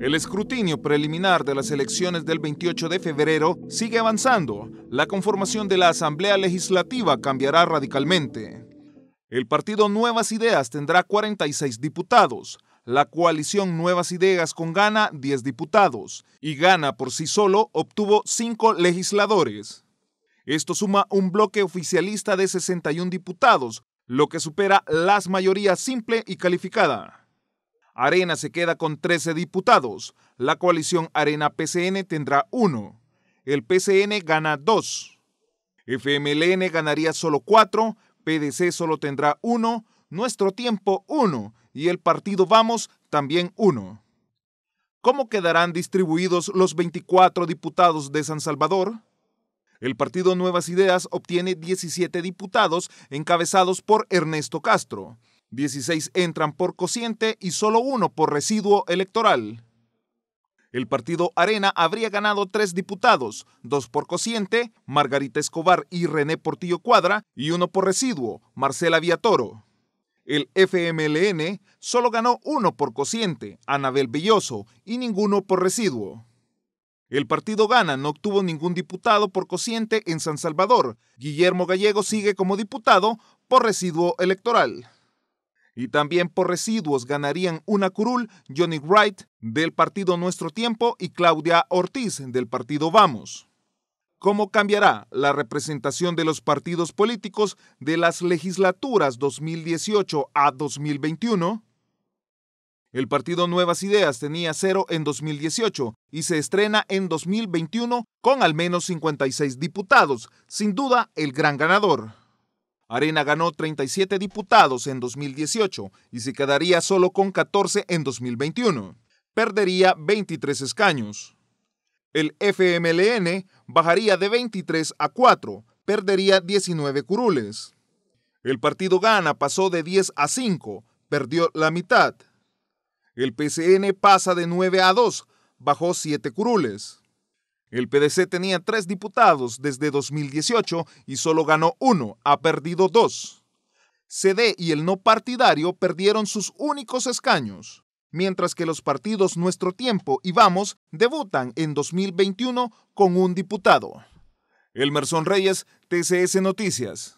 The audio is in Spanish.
El escrutinio preliminar de las elecciones del 28 de febrero sigue avanzando. La conformación de la Asamblea Legislativa cambiará radicalmente. El partido Nuevas Ideas tendrá 46 diputados, la coalición Nuevas Ideas con Gana 10 diputados y Gana por sí solo obtuvo 5 legisladores. Esto suma un bloque oficialista de 61 diputados, lo que supera las mayorías simple y calificada. Arena se queda con 13 diputados. La coalición Arena-PCN tendrá uno. El PCN gana dos. FMLN ganaría solo cuatro. PDC solo tendrá uno. Nuestro Tiempo uno. Y el partido Vamos también uno. ¿Cómo quedarán distribuidos los 24 diputados de San Salvador? El partido Nuevas Ideas obtiene 17 diputados encabezados por Ernesto Castro. 16 entran por cociente y solo uno por residuo electoral. El partido Arena habría ganado tres diputados, dos por cociente, Margarita Escobar y René Portillo Cuadra, y uno por residuo, Marcela Viatoro. El FMLN solo ganó uno por cociente, Anabel Belloso, y ninguno por residuo. El partido Gana no obtuvo ningún diputado por cociente en San Salvador. Guillermo Gallego sigue como diputado por residuo electoral. Y también por residuos ganarían una curul Johnny Wright del partido Nuestro Tiempo y Claudia Ortiz del partido Vamos. ¿Cómo cambiará la representación de los partidos políticos de las legislaturas 2018 a 2021? El partido Nuevas Ideas tenía cero en 2018 y se estrena en 2021 con al menos 56 diputados, sin duda el gran ganador. Arena ganó 37 diputados en 2018 y se quedaría solo con 14 en 2021. Perdería 23 escaños. El FMLN bajaría de 23 a 4, perdería 19 curules. El partido Gana pasó de 10 a 5, perdió la mitad. El PCN pasa de 9 a 2, bajó 7 curules. El PDC tenía tres diputados desde 2018 y solo ganó uno, ha perdido dos. CD y el no partidario perdieron sus únicos escaños, mientras que los partidos Nuestro Tiempo y Vamos debutan en 2021 con un diputado. Elmerson Reyes, TCS Noticias.